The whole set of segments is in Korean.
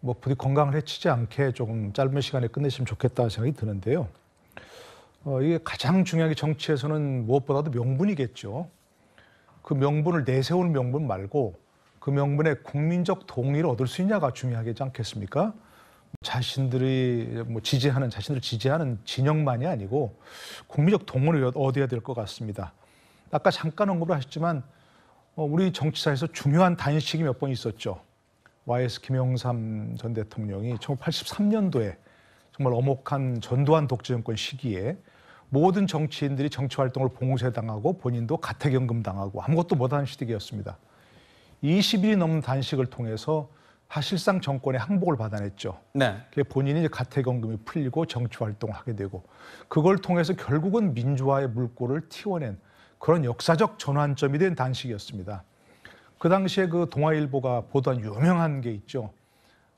뭐 부디 건강을 해치지 않게 조금 짧은 시간에 끝내시면 좋겠다 생각이 드는데요. 어, 이게 가장 중요한 게 정치에서는 무엇보다도 명분이겠죠. 그 명분을 내세울 명분 말고 그 명분에 국민적 동의를 얻을 수 있냐가 중요하겠지 않겠습니까? 자신들이 뭐 지지하는 자신들 지지하는 진영만이 아니고 국민적 동의를 얻어야 될 것 같습니다. 아까 잠깐 언급을 하셨지만 어, 우리 정치사에서 중요한 단식이 몇 번 있었죠. YS 김영삼 전 대통령이 1983년도에 정말 어혹한 전두환 독재 정권 시기에 모든 정치인들이 정치 활동을 봉쇄당하고 본인도 가택연금 당하고 아무것도 못한 시기였습니다. 20일이 넘는 단식을 통해서 사실상 정권의 항복을 받아냈죠. 네. 본인이 이제 가택연금이 풀리고 정치 활동을 하게 되고 그걸 통해서 결국은 민주화의 물꼬를 틔워낸 그런 역사적 전환점이 된 단식이었습니다. 그 당시에 그 동아일보가 보도한 유명한 게 있죠.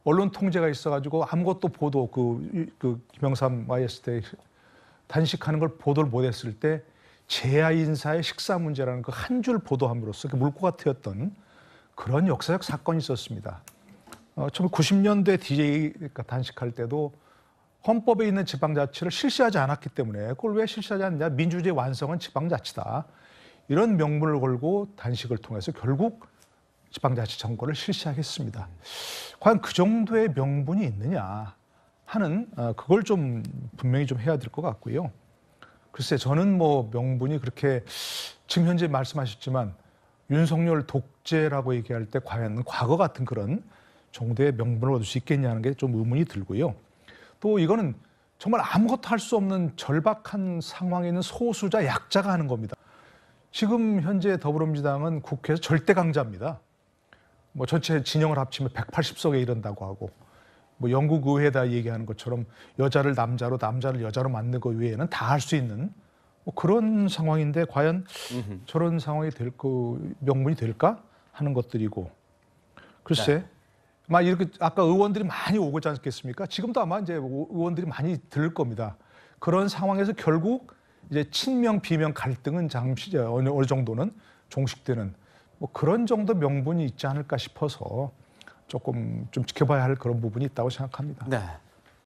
언론 통제가 있어가지고 아무것도 보도 그, 그 김영삼 YS 때 단식하는 걸 보도를 못했을 때 재야 인사의 식사 문제라는 그 한 줄 보도함으로써 그 물꼬가 트였던 그런 역사적 사건이 있었습니다. 어, 9 0년대 DJ 단식할 때도 헌법에 있는 지방자치를 실시하지 않았기 때문에 그걸 왜 실시하지 않냐 민주주의 완성은 지방자치다 이런 명분을 걸고 단식을 통해서 결국 지방자치정권을 실시하겠습니다. 과연 그 정도의 명분이 있느냐 하는 어, 그걸 좀 분명히 좀 해야 될 것 같고요. 글쎄 저는 뭐 명분이 그렇게 지금 현재 말씀하셨지만 윤석열 독재라고 얘기할 때 과연 과거 같은 그런 정도의 명분을 얻을 수 있겠냐는 게 좀 의문이 들고요. 또 이거는 정말 아무것도 할 수 없는 절박한 상황에 있는 소수자 약자가 하는 겁니다. 지금 현재 더불어민주당은 국회에서 절대 강자입니다. 뭐 전체 진영을 합치면 180석에 이른다고 하고 뭐 영국 의회다 에 얘기하는 것처럼 여자를 남자로 남자를 여자로 만든 것 외에는 다 할 수 있는 뭐 그런 상황인데 과연 음흠. 저런 상황이 될 그 명분이 될까 하는 것들이고 글쎄 네. 막 이렇게 아까 의원들이 많이 오고 있지 않겠습니까? 지금도 아마 이제 의원들이 많이 들 겁니다. 그런 상황에서 결국 이제 친명 비명 갈등은 잠시 어 어느 정도는 종식되는 뭐 그런 정도 명분이 있지 않을까 싶어서 조금 좀 지켜봐야 할 그런 부분이 있다고 생각합니다. 네.